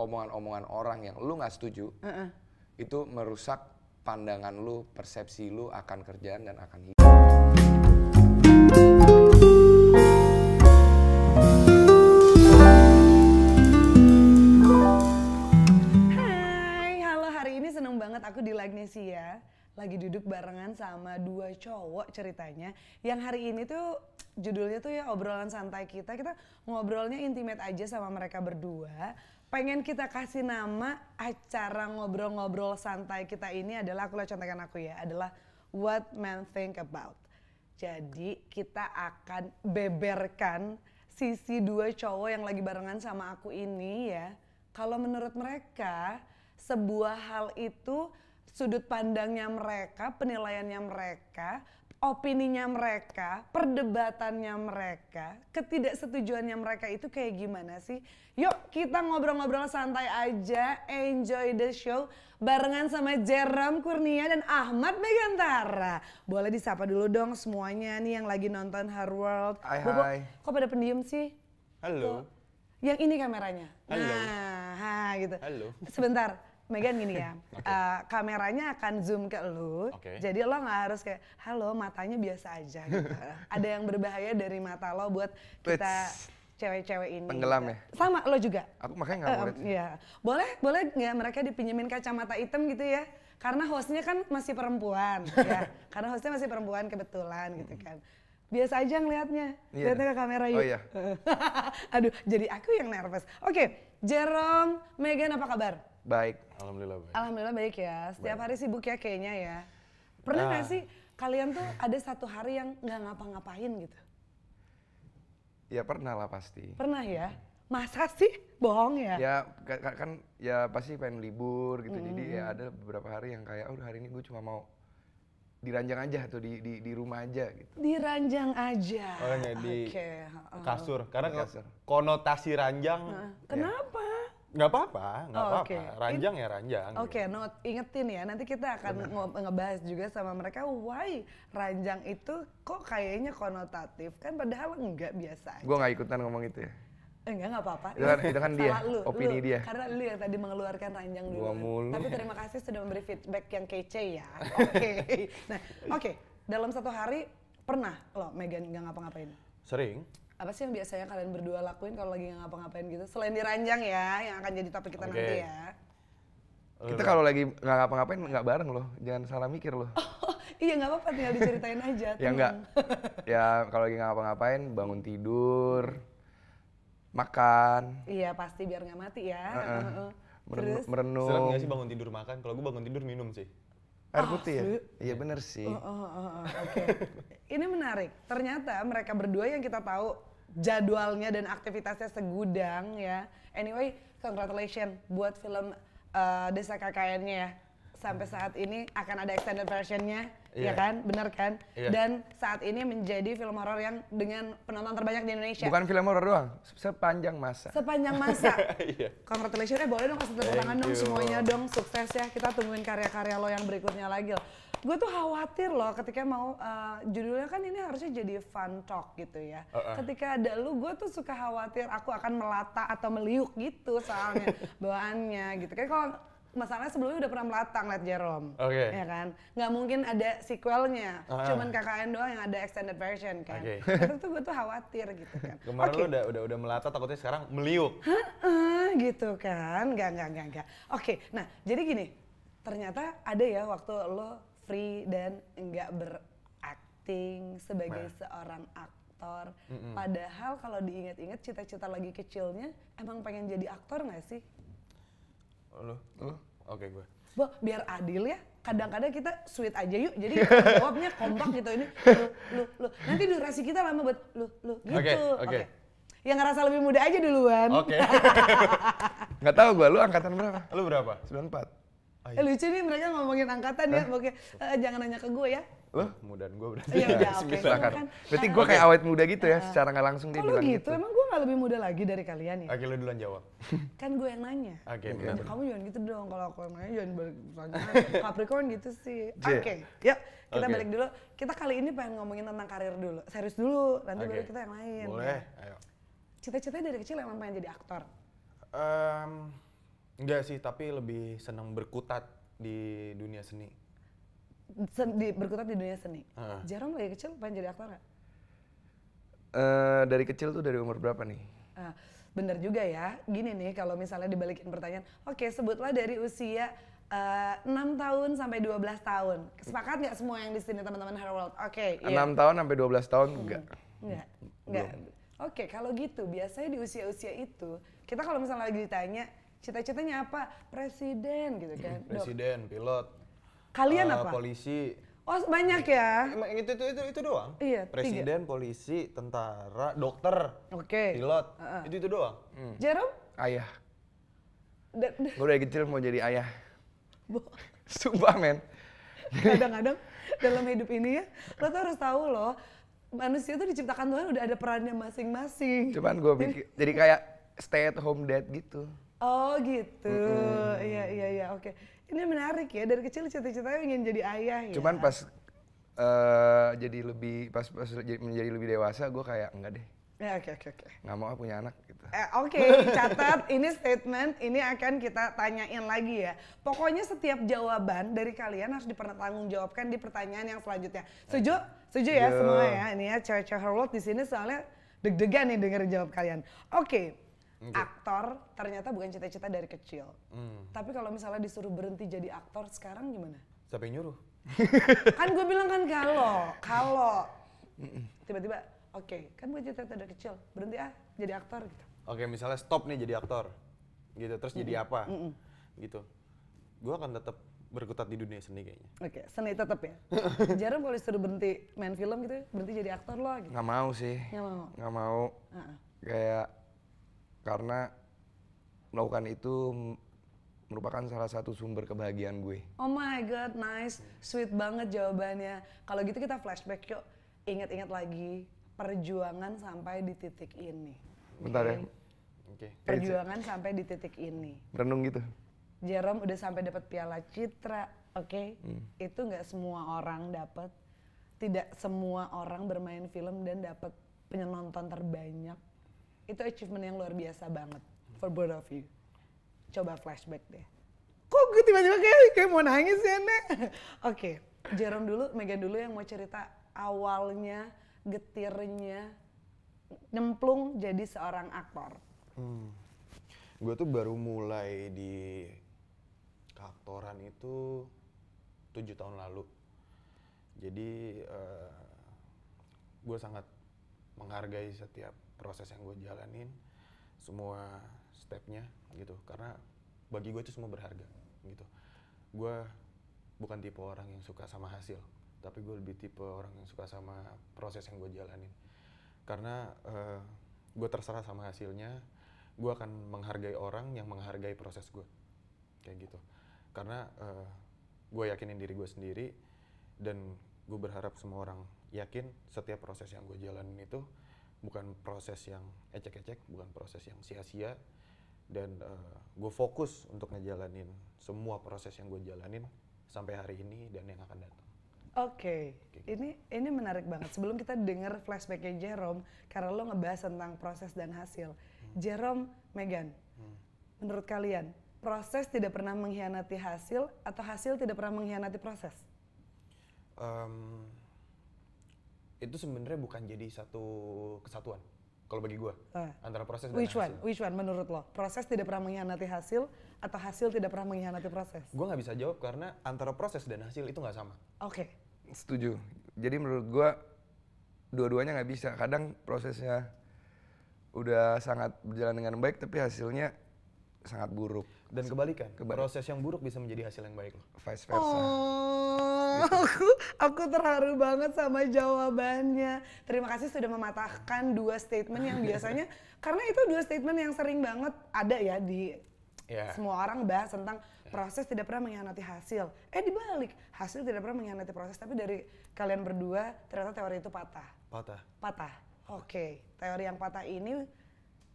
omongan-omongan orang yang lu nggak setuju uh -uh. itu merusak pandangan lu, persepsi lu akan kerjaan dan akan hidup. Hai, halo hari ini seneng banget aku di Lagnesia lagi duduk barengan sama dua cowok ceritanya yang hari ini tuh judulnya tuh ya obrolan santai kita kita ngobrolnya intimate aja sama mereka berdua pengen kita kasih nama acara ngobrol-ngobrol santai kita ini adalah aku lihat contekan aku ya adalah What Men Think About. Jadi kita akan beberkan sisi dua cowok yang lagi barengan sama aku ini ya. Kalau menurut mereka sebuah hal itu sudut pandangnya mereka, penilaiannya mereka, opininya mereka, perdebatannya mereka, ketidaksetujuannya mereka itu kayak gimana sih? Yuk kita ngobrol-ngobrol santai aja, enjoy the show barengan sama Jerem Kurnia dan Ahmad Megantara. Boleh disapa dulu dong semuanya nih yang lagi nonton Hard World. Hai Bobo, hai. Kok pada pendiam sih? Halo. Tuh, yang ini kameranya. Halo. Nah, ha, gitu. Halo. Sebentar Megan gini ya, okay. uh, eh, kameranya akan zoom ke lu, okay. jadi lo nggak harus kayak, halo matanya biasa aja gitu. Ada yang berbahaya dari mata lo buat kita cewek-cewek ini. Tenggelam gitu. ya? Sama, lo juga. Aku makanya nggak uh, boleh. Iya. Boleh, boleh nggak mereka dipinjemin kacamata hitam gitu ya? Karena hostnya kan masih perempuan, ya. Karena hostnya masih perempuan kebetulan gitu kan. Biasa aja ngelihatnya, yeah. lihatnya ke kamera yuk. Oh iya. Aduh, jadi aku yang nervous. Oke, okay. Jerome, Megan apa kabar? Baik. Alhamdulillah baik. Alhamdulillah baik ya. Setiap baik. hari sibuk ya kayaknya ya. Pernah nggak nah. sih kalian tuh ada satu hari yang nggak ngapa-ngapain gitu? Ya pernah lah pasti. Pernah ya? Masa sih? Bohong ya? Ya kan ya pasti pengen libur gitu. Mm. Jadi ya ada beberapa hari yang kayak, oh hari ini gue cuma mau diranjang aja atau di di, di rumah aja gitu. diranjang aja. Oh ya di okay. kasur. Karena kasur. konotasi ranjang. Nah, kenapa? Ya Nggak apa-apa, nggak apa oh, apa-apa. Okay. Ranjang ya ranjang. Oke, okay, gitu. ingetin ya. Nanti kita akan nge ngebahas juga sama mereka why ranjang itu kok kayaknya konotatif kan padahal enggak biasa. Aja. Gua nggak ikutan ngomong itu ya. Enggak, enggak apa-apa. Itu kan, itu kan dia, lu, opini lu, dia. Karena lu yang tadi mengeluarkan ranjang dulu. Gua mulu. Tapi terima kasih sudah memberi feedback yang kece ya. Oke. Okay. nah, oke. Okay. Dalam satu hari pernah lo Megan nggak ngapa-ngapain? Sering apa sih yang biasanya kalian berdua lakuin kalau lagi ngapa-ngapain gitu selain diranjang ya yang akan jadi topik kita okay. nanti ya kita kalau lagi nggak ngapa-ngapain nggak bareng loh jangan salah mikir loh oh, iya nggak apa-apa tinggal diceritain aja ya nggak ya kalau lagi ngapa-ngapain bangun tidur makan iya pasti biar nggak mati ya uh -uh. Terus? merenung serem nggak sih bangun tidur makan kalau gue bangun tidur minum sih air oh, putih ya oh, iya bener sih oh, oh, oh, oh, oh okay. ini menarik ternyata mereka berdua yang kita tahu jadwalnya dan aktivitasnya segudang ya. Anyway, congratulations buat film uh, eh, Desa KKN-nya ya sampai saat ini akan ada extended versionnya, yeah. ya iya. kan, benar kan? Yeah. Dan saat ini menjadi film horor yang dengan penonton terbanyak di Indonesia. Bukan film horor doang, sepanjang masa. Sepanjang masa. yeah. Congratulations, eh boleh dong kasih tepuk tangan dong semuanya dong, sukses ya. Kita tungguin karya-karya lo yang berikutnya lagi Gue tuh khawatir loh ketika mau uh, judulnya kan ini harusnya jadi fun talk gitu ya. Uh -uh. Ketika ada lu, gue tuh suka khawatir aku akan melata atau meliuk gitu soalnya bawaannya gitu. Kayak kalau masalahnya sebelumnya udah pernah melatang liat Jerome. Oke. Okay. Ya kan? Nggak mungkin ada sequelnya. Uh-huh. Cuman KKN doang yang ada extended version kan. Okay. Nah, itu tuh gue tuh khawatir gitu kan. Kemarin okay. lu udah udah udah melata takutnya sekarang meliuk. Heeh, gitu kan. Nggak nggak nggak nggak. Oke. Okay. Nah, jadi gini. Ternyata ada ya waktu lo free dan nggak berakting sebagai nah. seorang aktor aktor. Mm -hmm. Padahal kalau diingat-ingat cita-cita lagi kecilnya emang pengen jadi aktor nggak sih? Lu? Oke gue. Bo, biar adil ya, kadang-kadang kita sweet aja yuk. Jadi jawabnya kompak gitu ini. Lu, lu, lu. Nanti durasi kita lama buat lu, lu gitu. Oke. Okay, Oke. Okay. Okay. Yang ngerasa lebih muda aja duluan. Oke. Okay. Gak tau gue, lu angkatan berapa? Lu berapa? 94. Eh, lucu nih mereka ngomongin angkatan ya, oke. Uh, eh, jangan nanya ke gue ya. Lo? Mudan gue berarti. Iya, ya, oke. Okay. Kan, berarti gue kayak awet muda gitu ya, eh, secara nggak langsung dia bilang gitu. gitu. Emang gue nggak lebih muda lagi dari kalian ya? Oke, lu lo duluan jawab. kan gue yang nanya. Oke, okay, iya, benar. Kamu jangan gitu dong, kalau aku yang nanya jangan balik Capricorn gitu sih. Oke, okay, yuk kita okay. balik dulu. Kita kali ini pengen ngomongin tentang karir dulu. Serius dulu, nanti okay. baru kita yang lain. Boleh, ayo. Cita-citanya dari kecil emang pengen jadi aktor? Um, Enggak sih, tapi lebih senang berkutat di dunia seni. Sen di, berkutat di dunia seni. Uh. Jarang dari ya, kecil pengen jadi aktor gak? Uh, eh, dari kecil tuh dari umur berapa nih? Uh, bener juga ya. Gini nih kalau misalnya dibalikin pertanyaan, oke okay, sebutlah dari usia eh, enam 6 tahun sampai 12 tahun. Sepakat nggak semua yang di sini teman-teman Her World? Oke. Okay, iya. yeah. tahun sampai 12 tahun hmm. enggak. Enggak. Enggak. Oke, okay, kalau gitu biasanya di usia-usia itu kita kalau misalnya lagi ditanya cita-citanya apa presiden gitu kan hmm, presiden Dok. pilot kalian uh, apa polisi oh banyak ya emang itu itu itu, itu doang iya presiden tiga. polisi tentara dokter oke okay. pilot uh -uh. itu itu doang hmm. Jerome ayah gue dari kecil mau jadi ayah sumpah men kadang-kadang dalam hidup ini ya lo tuh harus tahu loh manusia tuh diciptakan Tuhan udah ada perannya masing-masing cuman gue pikir jadi kayak stay at home dad gitu Oh gitu, mm-hmm. iya iya oke. Ini menarik ya dari kecil cita-citanya ingin jadi ayah ya. Cuman pas uh, jadi lebih pas pas menjadi lebih dewasa gue kayak enggak deh. Ya oke okay, oke okay, oke. Okay. Nggak mau ah, punya anak gitu. Eh, oke, okay. catat ini statement ini akan kita tanyain lagi ya. Pokoknya setiap jawaban dari kalian harus dipertanggungjawabkan di pertanyaan yang selanjutnya. Setuju? Setuju ya iya. semua ya. Ini ya cewek-cewek di sini soalnya deg-degan nih denger jawab kalian. Oke. Okay okay. aktor ternyata bukan cita-cita dari kecil. Mm. Tapi kalau misalnya disuruh berhenti jadi aktor sekarang gimana? Siapa yang nyuruh? kan gue bilang kan kalau, kalau tiba-tiba oke okay, kan gue cita-cita dari kecil berhenti ah jadi aktor gitu. Oke okay, misalnya stop nih jadi aktor gitu terus mm -hmm. jadi apa mm -hmm. gitu. Gue akan tetap berkutat di dunia seni kayaknya. Oke, okay, seni tetap ya. jarum kalau disuruh berhenti main film gitu, ya, berhenti jadi aktor loh gitu. Nggak mau sih. Nggak mau. Nggak mau. Uh -uh. Kayak karena melakukan itu merupakan salah satu sumber kebahagiaan gue. Oh my god, nice, sweet banget jawabannya. Kalau gitu kita flashback yuk, ingat-ingat lagi perjuangan sampai di titik ini. Bentar ya. Oke. Okay. Perjuangan sampai di titik ini. Renung gitu. Jerome udah sampai dapat piala Citra, oke? Okay? Hmm. Itu nggak semua orang dapat. Tidak semua orang bermain film dan dapat penonton terbanyak itu achievement yang luar biasa banget for both of you. Coba flashback deh. Kok gue tiba-tiba kayak, kayak mau nangis ya, Nek? Oke, okay. Jerome dulu, Megan dulu yang mau cerita awalnya, getirnya, nyemplung jadi seorang aktor. Hmm. Gue tuh baru mulai di kaktoran itu tujuh tahun lalu. Jadi uh, gue sangat menghargai setiap proses yang gue jalanin semua stepnya gitu karena bagi gue itu semua berharga gitu gue bukan tipe orang yang suka sama hasil tapi gue lebih tipe orang yang suka sama proses yang gue jalanin karena uh, eh, gue terserah sama hasilnya gue akan menghargai orang yang menghargai proses gue kayak gitu karena uh, eh, gue yakinin diri gue sendiri dan gue berharap semua orang yakin setiap proses yang gue jalanin itu bukan proses yang ecek-ecek, bukan proses yang sia-sia. Dan uh, eh, gue fokus untuk ngejalanin semua proses yang gue jalanin sampai hari ini dan yang akan datang. Oke, okay. Gitu. ini ini menarik banget. Sebelum kita dengar flashbacknya Jerome, karena lo ngebahas tentang proses dan hasil. Hmm. Jerome, Megan, hmm. menurut kalian proses tidak pernah mengkhianati hasil atau hasil tidak pernah mengkhianati proses? Um, itu sebenarnya bukan jadi satu kesatuan kalau bagi gue uh, antara proses which dan hasil. one which one menurut lo proses tidak pernah mengkhianati hasil atau hasil tidak pernah mengkhianati proses gue nggak bisa jawab karena antara proses dan hasil itu nggak sama oke okay. setuju jadi menurut gue dua-duanya nggak bisa kadang prosesnya udah sangat berjalan dengan baik tapi hasilnya sangat buruk dan kebalikan, kebalikan. proses yang buruk bisa menjadi hasil yang baik loh vice versa oh aku aku terharu banget sama jawabannya. Terima kasih sudah mematahkan dua statement yang biasanya karena itu dua statement yang sering banget ada ya di yeah. semua orang bahas tentang iya. proses tidak pernah mengkhianati hasil. Eh dibalik, hasil tidak pernah mengkhianati proses. Tapi dari kalian berdua ternyata teori itu patah. Patah. Patah. Oke, okay. teori yang patah ini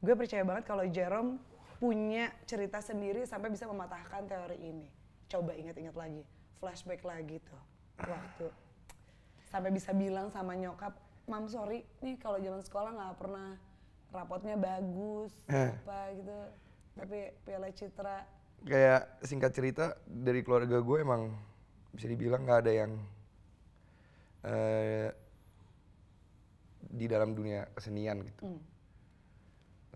gue percaya banget kalau Jerome punya cerita sendiri sampai bisa mematahkan teori ini. Coba ingat-ingat lagi, flashback lagi tuh waktu sampai bisa bilang sama nyokap mam sorry nih kalau zaman sekolah nggak pernah rapotnya bagus eh. apa gitu tapi piala citra kayak singkat cerita dari keluarga gue emang bisa dibilang nggak ada yang uh, di dalam dunia kesenian gitu mm.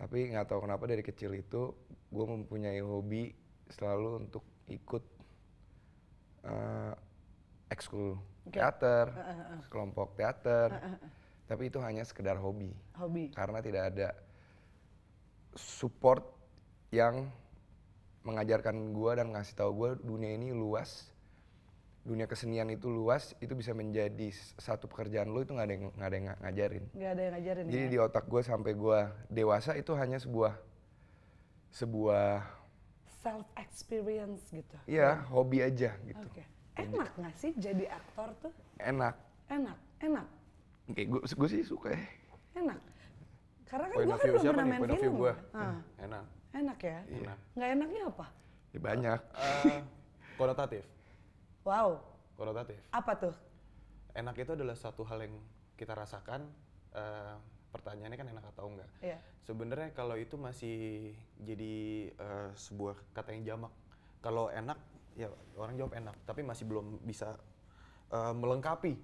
tapi nggak tahu kenapa dari kecil itu gue mempunyai hobi selalu untuk ikut uh, ekskul okay. teater, uh, kelompok teater. Tapi itu hanya sekedar hobi. Hobi. Karena tidak ada support yang mengajarkan gue dan ngasih tahu gue dunia ini luas, dunia kesenian itu luas, itu bisa menjadi satu pekerjaan lo itu nggak ada yang nggak ada yang ngajarin. Nggak ada yang ngajarin. Jadi ya? di otak gue sampai gue dewasa itu hanya sebuah sebuah self experience gitu. Iya, hobi aja gitu. Okay enak nggak sih jadi aktor tuh enak enak enak Oke, gue, gue sih suka ya. Enak. Karena kan gue kan belum pernah main film. film ah. hmm, gue. Enak. Enak ya? Enak. Iya. Nggak enaknya apa? Ya, banyak. Uh, konotatif. Wow. Konotatif. Apa tuh? Enak itu adalah satu hal yang kita rasakan. Eh, pertanyaannya kan enak atau enggak. Yeah. Sebenarnya kalau itu masih jadi eh, sebuah kata yang jamak. Kalau enak ya orang jawab enak tapi masih belum bisa uh, melengkapi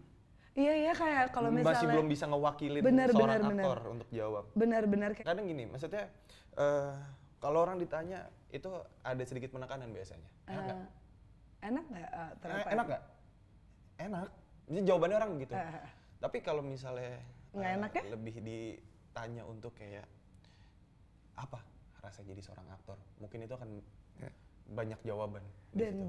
Iya iya kayak kalau misalnya masih belum bisa ngewakilin bener, seorang bener, aktor bener. untuk jawab. Benar-benar. Kadang gini, maksudnya uh, kalau orang ditanya itu ada sedikit penekanan biasanya. Enak eh, nggak? Uh, enak nggak? Uh, enak ya? gak? Enak. Jadi jawabannya orang gitu Uh, Tapi kalau misalnya uh, enak ya? Lebih ditanya untuk kayak apa rasa jadi seorang aktor? Mungkin itu akan ya banyak jawaban. Dan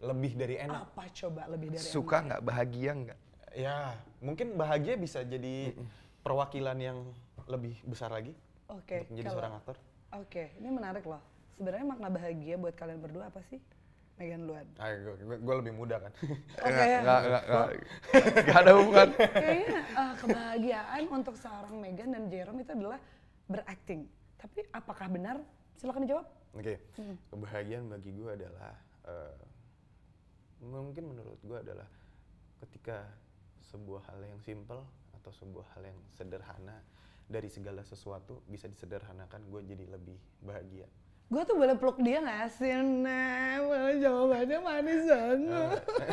Lebih dari enak. Apa coba lebih dari Suka nggak? Bahagia nggak? Ya, mungkin bahagia bisa jadi mm -mm. perwakilan yang lebih besar lagi. Oke. Okay, menjadi Kalo, seorang aktor. Oke, okay. ini menarik loh. Sebenarnya makna bahagia buat kalian berdua apa sih? Megan duluan. Ayo ah, gue, lebih muda kan. Oke. nggak Gak, ada hubungan. Kayaknya uh, kebahagiaan untuk seorang Megan dan Jerome itu adalah berakting. Tapi apakah benar? Silahkan dijawab. Oke, okay. hmm. kebahagiaan bagi gue adalah uh, mungkin menurut gue adalah ketika sebuah hal yang simple atau sebuah hal yang sederhana dari segala sesuatu bisa disederhanakan gue jadi lebih bahagia gue tuh boleh peluk dia nggak sih nah jawabannya manis banget eh.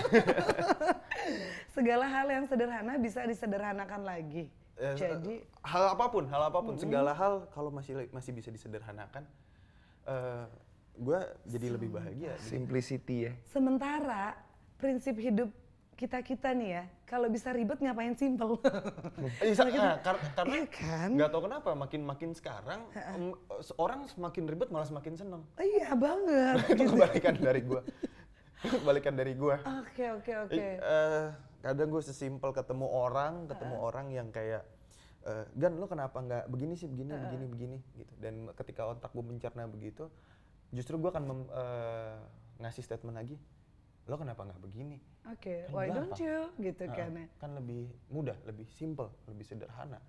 segala hal yang sederhana bisa disederhanakan lagi Ya, jadi hal apapun hal apapun mm -hmm. segala hal kalau masih masih bisa disederhanakan Eh, gue jadi Sim lebih bahagia. Gitu. Simplicity ya. Sementara prinsip hidup kita kita nih ya, kalau bisa ribet ngapain simple? eh, nah, kar karena iya kan? nggak tahu kenapa makin makin sekarang um, orang semakin ribet malah semakin seneng. iya banget. Itu gitu. kebalikan dari gue. kebalikan dari gue. Oke okay, oke okay, oke. Okay. Eh, uh, kadang gue sesimpel ketemu orang, ketemu uh. orang yang kayak uh, Gan lo kenapa nggak begini sih begini uh. begini begini gitu dan ketika otak gue mencerna begitu justru gue akan mem, uh, ngasih statement lagi lo kenapa nggak begini? Oke, okay. why don't apa? you gitu uh, kan ya. Kan lebih mudah, lebih simple, lebih sederhana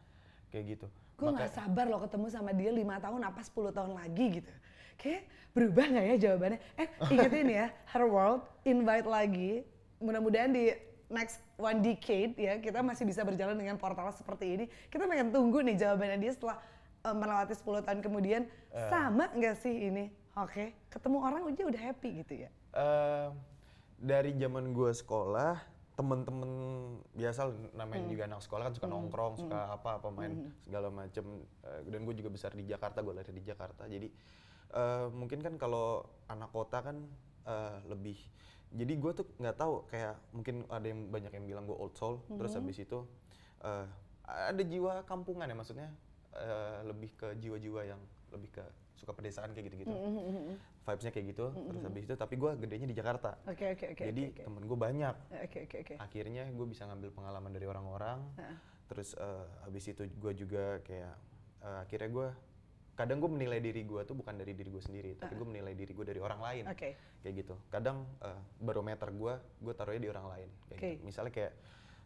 kayak gitu. Gue nggak sabar lo ketemu sama dia lima tahun apa 10 tahun lagi gitu. oke berubah nggak ya jawabannya? Eh ingetin ya, Her World invite lagi. Mudah-mudahan di next one decade ya kita masih bisa berjalan dengan portal seperti ini kita pengen tunggu nih jawabannya dia setelah um, melewati 10 tahun kemudian uh, sama nggak sih ini oke okay. ketemu orang aja udah happy gitu ya uh, dari zaman gue sekolah temen-temen biasa namanya hmm. juga anak sekolah kan suka hmm. nongkrong hmm. suka hmm. apa apa main hmm. segala macem uh, dan gue juga besar di Jakarta gue lahir di Jakarta jadi uh, mungkin kan kalau anak kota kan uh, lebih jadi gue tuh nggak tahu kayak mungkin ada yang banyak yang bilang gue old soul mm-hmm. terus habis itu uh, ada jiwa kampungan ya maksudnya uh, lebih ke jiwa-jiwa yang lebih ke suka pedesaan kayak gitu-gitu mm-hmm. vibesnya kayak gitu mm-hmm. terus habis itu tapi gue gedenya di Jakarta okay, okay, okay, jadi okay, okay. temen gue banyak okay, okay, okay. akhirnya gue bisa ngambil pengalaman dari orang-orang uh. terus uh, habis itu gue juga kayak uh, akhirnya gue kadang gue menilai diri gue tuh bukan dari diri gue sendiri tapi gue menilai diri gue dari orang lain okay. kayak gitu kadang uh, barometer gue gue taruhnya di orang lain kayak okay. gitu. misalnya kayak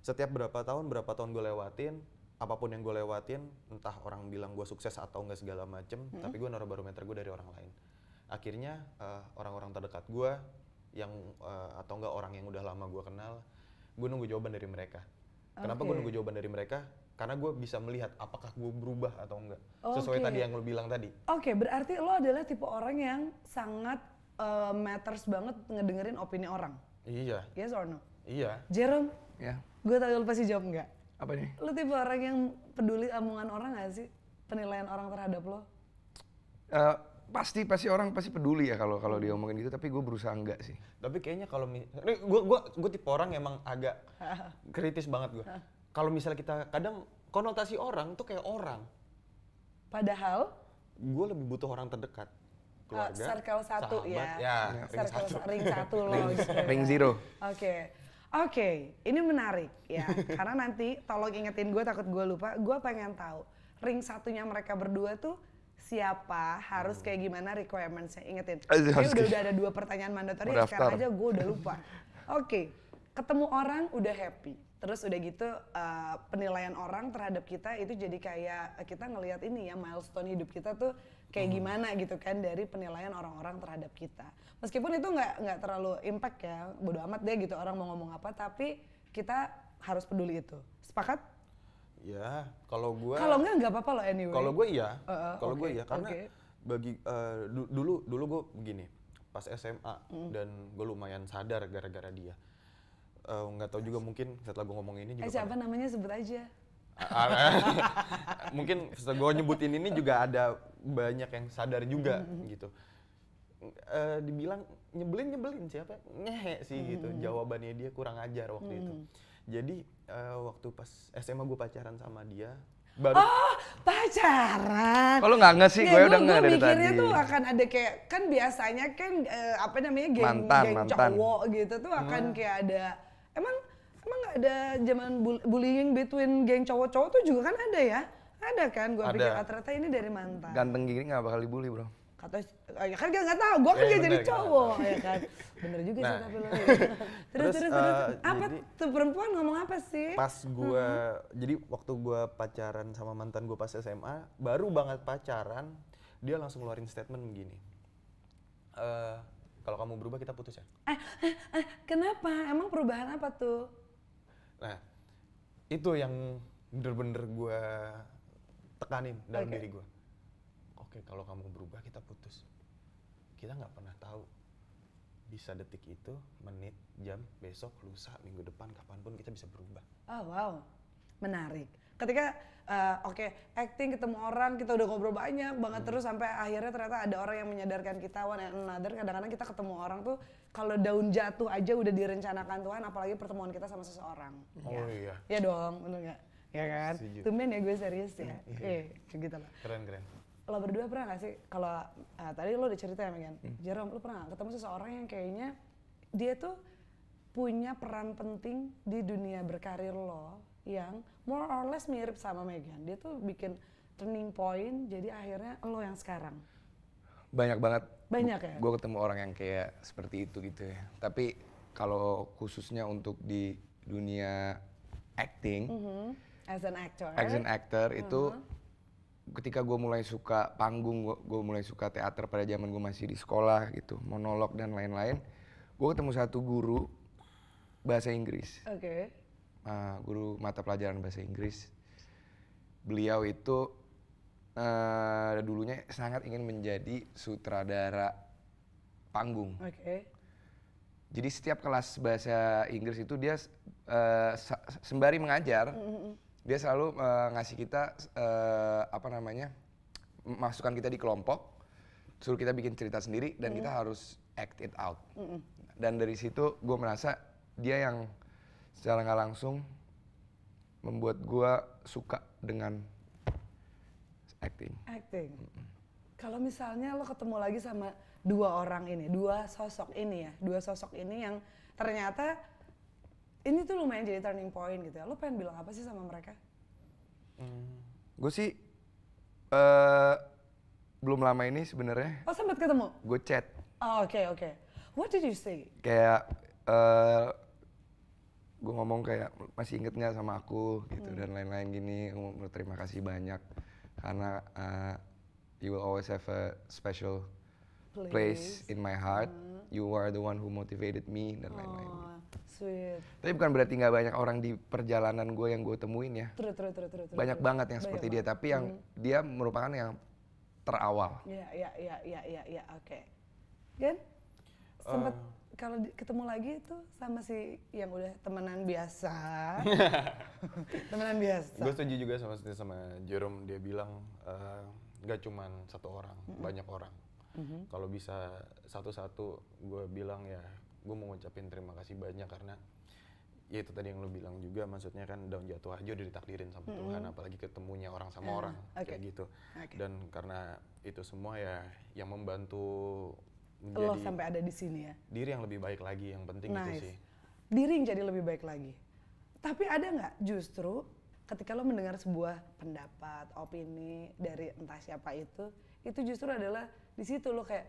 setiap berapa tahun berapa tahun gue lewatin apapun yang gue lewatin entah orang bilang gue sukses atau enggak segala macem hmm. tapi gue naruh barometer gue dari orang lain akhirnya eh, orang-orang uh, terdekat gue yang uh, atau enggak orang yang udah lama gue kenal gue nunggu jawaban dari mereka kenapa okay. gue nunggu jawaban dari mereka karena gue bisa melihat apakah gue berubah atau enggak okay. sesuai tadi yang lo bilang tadi. Oke, okay, berarti lo adalah tipe orang yang sangat uh, matters banget ngedengerin opini orang. Iya. Yes or no? Iya. Jerome. Ya. Yeah. Gue tahu lo pasti jawab enggak. Apa nih? Lo tipe orang yang peduli omongan orang nggak sih? Penilaian orang terhadap lo? Uh, pasti pasti orang pasti peduli ya kalau kalau dia omongin gitu tapi gue berusaha enggak sih tapi kayaknya kalau gue gue gue tipe orang emang agak kritis banget gue kalau misalnya kita kadang konotasi orang tuh kayak orang. Padahal? Gue lebih butuh orang terdekat. Keluarga, uh, circle satu ya. ya. Iya, circle satu. ring satu loh. ring, gitu ya. ring zero. Oke. Okay. Oke, okay. ini menarik ya. Karena nanti tolong ingetin gue takut gue lupa. Gue pengen tahu ring satunya mereka berdua tuh siapa, harus hmm. kayak gimana requirementsnya. Ingetin. Ini udah, udah ada dua pertanyaan mandatori. Sekarang aja gue udah lupa. Oke, okay. ketemu orang udah happy terus udah gitu uh, penilaian orang terhadap kita itu jadi kayak kita ngelihat ini ya milestone hidup kita tuh kayak hmm. gimana gitu kan dari penilaian orang-orang terhadap kita meskipun itu nggak nggak terlalu impact ya bodo amat deh gitu orang mau ngomong apa tapi kita harus peduli itu sepakat ya kalau gue kalau nggak nggak apa-apa loh anyway kalau gue iya uh, kalau okay. gue iya karena okay. bagi uh, dulu dulu gue begini pas SMA hmm. dan gue lumayan sadar gara-gara dia Eh, nggak uh, tahu juga mungkin setelah gue ngomong ini juga. Eh, siapa pada, namanya sebut aja. mungkin setelah gue nyebutin ini juga ada banyak yang sadar juga mm-hmm. gitu. Uh, dibilang nyebelin nyebelin siapa ngehe sih hmm gitu mm-hmm. jawabannya dia kurang ajar waktu hmm itu. Mm-hmm. Jadi uh, waktu pas SMA gue pacaran sama dia baru oh pacaran kalau nggak nggak sih gue udah nggak dari tadi mikirnya tuh akan ada kayak kan biasanya kan uh, apa namanya geng mantan, geng mantan. cowok gitu tuh akan kayak ada Emang emang nggak ada zaman bullying between geng cowok-cowok tuh juga kan ada ya? Ada kan? Gue pikir ah, ternyata ini dari mantan. Ganteng gini nggak bakal dibully bro. Kata, ah, ya kan gak, gak tau, gue iya, kan ya, jadi cowok ya kan. Bener juga nah. sih tapi lo. Ya. terus, terus, terus, uh, terus. Eh, apa jadi, tuh perempuan ngomong apa sih? Pas gue, hmm. jadi waktu gue pacaran sama mantan gue pas SMA, baru banget pacaran, dia langsung ngeluarin statement begini. Uh, eh, kalau kamu berubah kita putus ya. Eh, eh, eh, kenapa? Emang perubahan apa tuh? Nah, itu yang bener-bener gue tekanin dalam okay. diri gue. Oke, okay, kalau kamu berubah kita putus. Kita nggak pernah tahu bisa detik itu, menit, jam, besok, lusa, minggu depan, kapanpun kita bisa berubah. Oh wow, menarik ketika uh, oke okay, acting ketemu orang kita udah ngobrol banyak banget hmm. terus sampai akhirnya ternyata ada orang yang menyadarkan kita one and another kadang-kadang kita ketemu orang tuh kalau daun jatuh aja udah direncanakan Tuhan apalagi pertemuan kita sama seseorang oh ya. iya ya dong bener gak ya kan tumben ya gue serius ya eh gitu lah keren keren lo berdua pernah gak sih kalau uh, tadi lo udah cerita ya Megan hmm. Jerome lo pernah ketemu seseorang yang kayaknya dia tuh punya peran penting di dunia berkarir lo yang more or less mirip sama Megan. Dia tuh bikin turning point jadi akhirnya lo yang sekarang. Banyak banget. Banyak ya? Gue ketemu orang yang kayak seperti itu gitu ya. Tapi kalau khususnya untuk di dunia acting, mm -hmm. as an actor, as an actor mm -hmm. itu mm-hmm. ketika gue mulai suka panggung, gue mulai suka teater pada zaman gue masih di sekolah gitu, monolog dan lain-lain, gue ketemu satu guru bahasa Inggris. Oke. Okay uh, guru mata pelajaran bahasa Inggris. Beliau itu uh, dulunya sangat ingin menjadi sutradara panggung. Oke. Okay. Jadi setiap kelas bahasa Inggris itu dia uh, sembari mengajar, mm -hmm. dia selalu uh, ngasih kita uh, apa namanya masukan kita di kelompok, suruh kita bikin cerita sendiri dan mm -hmm. kita harus act it out. Mm -hmm. Dan dari situ gue merasa dia yang secara nggak langsung membuat gue suka dengan acting. Acting. Kalau misalnya lo ketemu lagi sama dua orang ini, dua sosok ini ya, dua sosok ini yang ternyata ini tuh lumayan jadi turning point gitu ya. Lo pengen bilang apa sih sama mereka? Hmm. Gue sih uh, belum lama ini sebenarnya. Oh sempet ketemu? Gue chat. Oh oke okay, oke. Okay. What did you say? Kayak uh, gue ngomong kayak masih inget nggak sama aku gitu hmm. dan lain-lain gini gue terima kasih banyak karena uh, you will always have a special place, place in my heart hmm. you are the one who motivated me dan oh, lain-lain oh, tapi bukan berarti nggak banyak orang di perjalanan gue yang gue temuin ya true, true, true, true, true, banyak true. banget yang banyak seperti banget. dia tapi yang hmm. dia merupakan yang terawal ya ya ya ya ya ya oke okay. kan sempat uh, eh, kalau ketemu lagi itu sama si yang udah temenan biasa. temenan biasa. Gue setuju juga sama sama Jerome dia bilang uh, eh, gak cuman satu orang, mm -hmm. banyak orang. Mm -hmm. Kalau bisa satu-satu gue bilang ya gue mau ngucapin terima kasih banyak karena ya itu tadi yang lo bilang juga maksudnya kan daun jatuh aja udah ditakdirin sama mm -hmm. Tuhan apalagi ketemunya orang sama uh, orang okay. kayak gitu okay. dan karena itu semua ya yang membantu menjadi lo sampai ada di sini ya diri yang lebih baik lagi yang penting nice. itu sih diri yang jadi lebih baik lagi tapi ada nggak justru ketika lo mendengar sebuah pendapat opini dari entah siapa itu itu justru adalah di situ lo kayak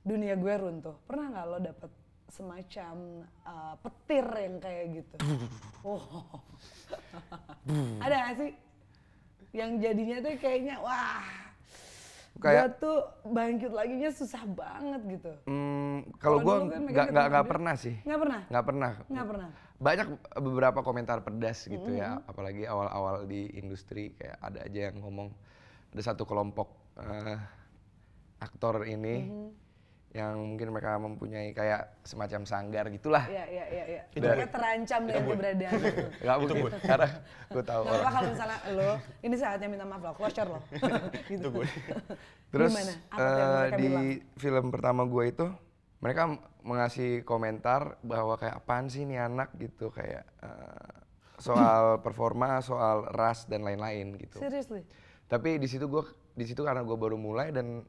dunia gue runtuh pernah nggak lo dapet semacam uh, petir yang kayak gitu oh ada gak sih yang jadinya tuh kayaknya wah kayak tuh bangkit lagi nya susah banget gitu. Hmm, kalau gue kan nggak nggak nggak pernah sih. Nggak pernah. Nggak pernah. Nggak pernah. Banyak beberapa komentar pedas gitu mm -hmm. ya, mm-hmm. apalagi awal-awal di industri kayak ada aja yang ngomong ada satu kelompok uh, aktor ini mm yang mungkin mereka mempunyai kayak semacam sanggar gitulah. Iya, iya, iya. iya. Itu mereka terancam dengan ya keberadaan itu. Gak mungkin, itu karena gue tahu Gak kalau misalnya lo, ini saatnya minta maaf lo, closure lo. gitu. Itu gue. Terus eh, di film pertama gue itu, mereka mengasih komentar bahwa kayak apaan sih ini anak gitu kayak eh, soal performa, soal ras dan lain-lain gitu. Seriously. Tapi di situ gue di situ karena gue baru mulai dan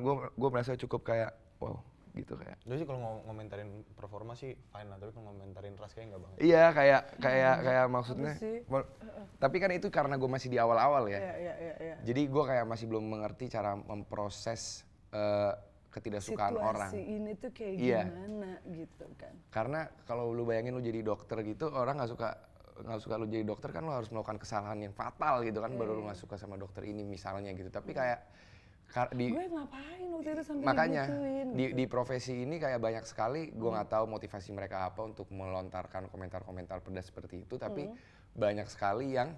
gue eh, gue merasa cukup kayak wow gitu kayak. Lu sih kalau ngom ngomentarin performa sih fine lah, tapi kalau ngomentarin ras kayak enggak banget. Iya, kayak kayak hmm. kayak maksudnya. Sih. tapi kan itu karena gue masih di awal-awal ya. Iya, iya, iya, Ya. Jadi gue kayak masih belum mengerti cara memproses uh, ketidaksukaan Situasi orang. Situasi ini tuh kayak iya. gimana gitu kan. Karena kalau lu bayangin lu jadi dokter gitu, orang nggak suka nggak suka lu jadi dokter kan lu harus melakukan kesalahan yang fatal gitu kan yeah. baru lu iya. nggak suka sama dokter ini misalnya gitu. Tapi kayak di, gue ngapain waktu itu sampai makanya di, gitu. di profesi ini kayak banyak sekali gue hmm. nggak hmm. tahu motivasi mereka apa untuk melontarkan komentar-komentar pedas seperti itu tapi hmm. banyak sekali yang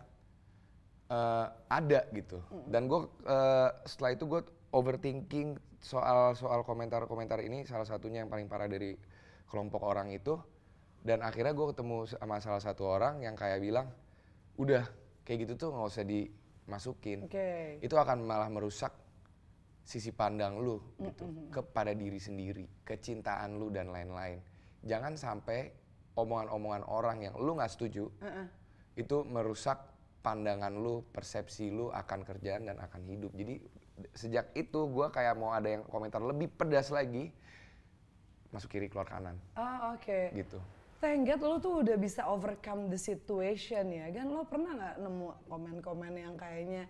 uh, ada gitu hmm. dan gue uh, setelah itu gue overthinking soal soal komentar-komentar ini salah satunya yang paling parah dari kelompok orang itu dan akhirnya gue ketemu sama salah satu orang yang kayak bilang udah kayak gitu tuh nggak usah dimasukin okay. itu akan malah merusak sisi pandang lu gitu mm -hmm. kepada diri sendiri, kecintaan lu dan lain-lain. Jangan sampai omongan-omongan orang yang lu nggak setuju uh-uh. itu merusak pandangan lu, persepsi lu akan kerjaan dan akan hidup. Jadi sejak itu gue kayak mau ada yang komentar lebih pedas lagi masuk kiri keluar kanan. Ah oh, oke. Okay. Gitu. Thank God lo tuh udah bisa overcome the situation ya kan lo pernah nggak nemu komen-komen yang kayaknya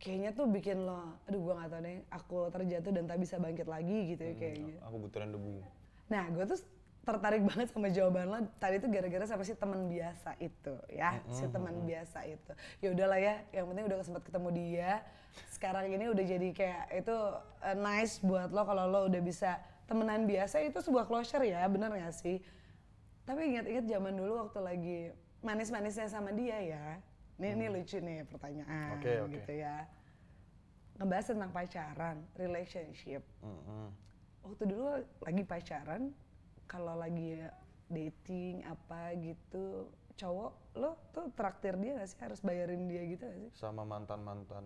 kayaknya tuh bikin lo aduh gue gak tau deh aku terjatuh dan tak bisa bangkit lagi gitu ya hmm, kayaknya aku butiran debu nah gue tuh tertarik banget sama jawaban lo tadi tuh gara-gara sama si teman biasa itu ya mm-hmm. si hmm, teman hmm. biasa itu ya udahlah ya yang penting udah sempat ketemu dia sekarang ini udah jadi kayak itu uh, nice buat lo kalau lo udah bisa temenan biasa itu sebuah closure ya bener gak sih tapi ingat-ingat zaman dulu waktu lagi manis-manisnya sama dia ya ini, hmm. lucu nih pertanyaan okay, okay. gitu ya. Ngebahas tentang pacaran, relationship. Hmm. Waktu dulu lagi pacaran, kalau lagi dating apa gitu, cowok lo tuh traktir dia gak sih harus bayarin dia gitu gak sih? Sama mantan mantan.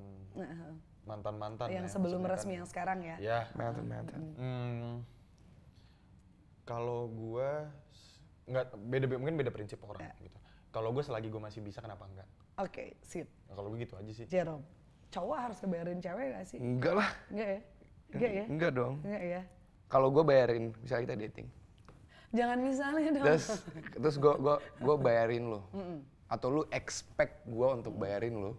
Mantan mantan. Yang ya, sebelum resmi kan. yang sekarang ya. Ya. Mantan mantan. Hmm. Kalau gue nggak beda, beda mungkin beda prinsip orang ya. gitu. Kalau gue selagi gue masih bisa kenapa enggak? Oke, okay, sip. Nah, kalau begitu aja sih. Jerome, cowok harus ngebayarin cewek gak sih? Enggak lah. Enggak ya? Enggak ya? Enggak dong. Enggak ya? Kalau gue bayarin, misalnya kita dating. Jangan misalnya dong. Terus, terus gue gua, gua bayarin lo. Atau lu expect gue untuk bayarin lo.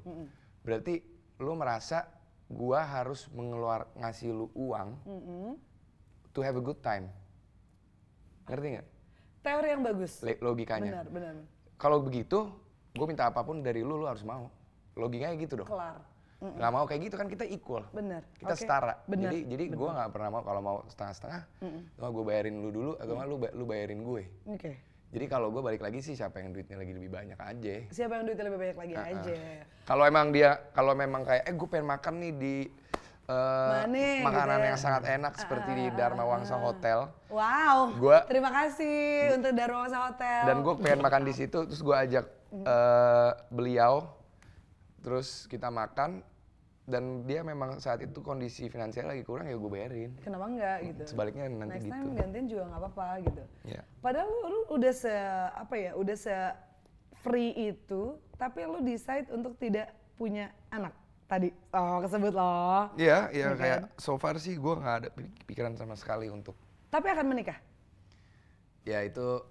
Berarti lu merasa gue harus mengeluar ngasih lu uang mm -mm. to have a good time. Ngerti nggak? Teori yang bagus. logikanya. Benar, benar. Kalau begitu, gue minta apapun dari lu lu harus mau logikanya gitu dong kelar Mm-mm. nggak mau kayak gitu kan kita equal bener kita okay. setara bener. jadi jadi gue gak pernah mau kalau mau setengah-setengah cuma gue bayarin lu dulu agama mm. lu lu bayarin gue okay. Jadi kalau gue balik lagi sih siapa yang duitnya lagi lebih banyak aja. Siapa yang duitnya lebih banyak lagi uh-uh. aja. Kalau emang dia, kalau memang kayak, eh gue pengen makan nih di uh, makanan gitu yang sangat enak seperti uh, di ah. Dharma Wangsa Hotel. Wow. Gua terima kasih untuk Dharma Wangsa Hotel. Dan gue pengen makan di situ, terus gue ajak uh, beliau, terus kita makan. Dan dia memang saat itu kondisi finansial lagi kurang ya gue bayarin. Kenapa enggak gitu? Sebaliknya nanti Next gitu. Next time gantiin juga nggak apa-apa gitu. Yeah. Padahal lu, lu udah se apa ya, udah se free itu, tapi lu decide untuk tidak punya anak tadi oh kesebut loh. Iya, iya kayak so far sih gue nggak ada pikiran sama sekali untuk. Tapi akan menikah? Ya itu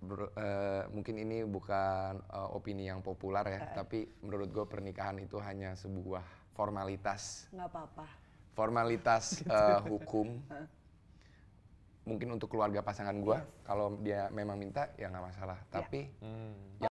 ber, uh, eh, mungkin ini bukan uh, opini yang populer ya, uh. tapi menurut gue pernikahan itu hanya sebuah formalitas. Nggak apa-apa. Formalitas uh, hukum. Mungkin untuk keluarga pasangan gue, yes. Iya. kalau dia memang minta ya nggak masalah. Iya. Tapi hmm.